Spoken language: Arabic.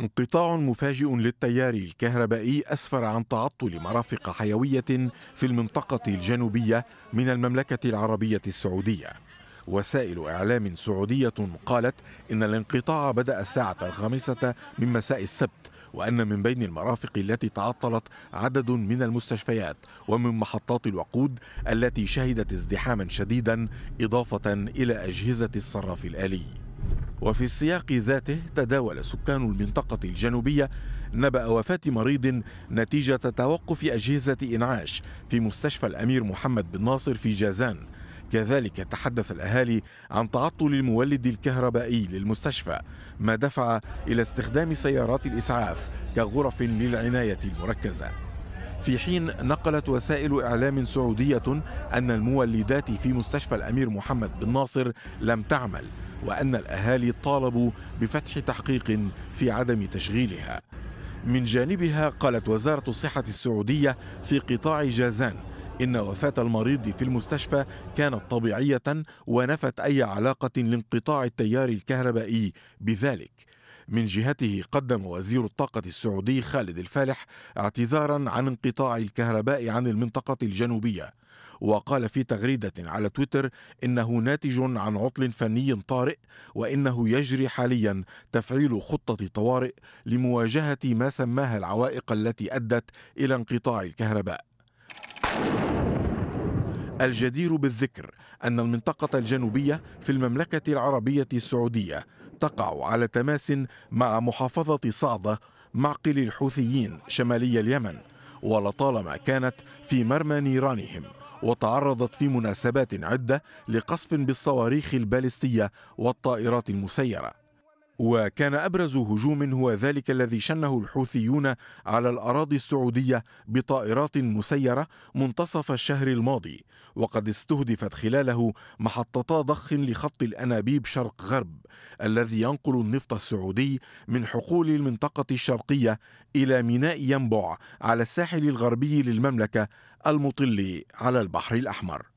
انقطاع مفاجئ للتيار الكهربائي اسفر عن تعطل مرافق حيويه في المنطقه الجنوبيه من المملكه العربيه السعوديه وسائل اعلام سعوديه قالت ان الانقطاع بدا الساعه الخامسه من مساء السبت وان من بين المرافق التي تعطلت عدد من المستشفيات ومن محطات الوقود التي شهدت ازدحاما شديدا اضافه الى اجهزه الصراف الالي وفي السياق ذاته تداول سكان المنطقة الجنوبية نبأ وفاة مريض نتيجة توقف أجهزة إنعاش في مستشفى الأمير محمد بن ناصر في جازان كذلك تحدث الأهالي عن تعطل المولد الكهربائي للمستشفى ما دفع إلى استخدام سيارات الإسعاف كغرف للعناية المركزة في حين نقلت وسائل إعلام سعودية أن المولدات في مستشفى الأمير محمد بن ناصر لم تعمل وأن الأهالي طالبوا بفتح تحقيق في عدم تشغيلها من جانبها قالت وزارة الصحة السعودية في قطاع جازان إن وفاة المريض في المستشفى كانت طبيعية ونفت أي علاقة لانقطاع التيار الكهربائي بذلك من جهته قدم وزير الطاقة السعودي خالد الفالح اعتذارا عن انقطاع الكهرباء عن المنطقة الجنوبية وقال في تغريدة على تويتر إنه ناتج عن عطل فني طارئ وإنه يجري حاليا تفعيل خطة طوارئ لمواجهة ما سماها العوائق التي أدت إلى انقطاع الكهرباء الجدير بالذكر أن المنطقة الجنوبية في المملكة العربية السعودية تقع على تماس مع محافظة صعدة معقل الحوثيين شمالي اليمن ولطالما كانت في مرمى نيرانهم وتعرضت في مناسبات عدة لقصف بالصواريخ البالستية والطائرات المسيرة وكان ابرز هجوم هو ذلك الذي شنه الحوثيون على الاراضي السعوديه بطائرات مسيره منتصف الشهر الماضي وقد استهدفت خلاله محطتا ضخ لخط الانابيب شرق غرب الذي ينقل النفط السعودي من حقول المنطقه الشرقيه الى ميناء ينبع على الساحل الغربي للمملكه المطل على البحر الاحمر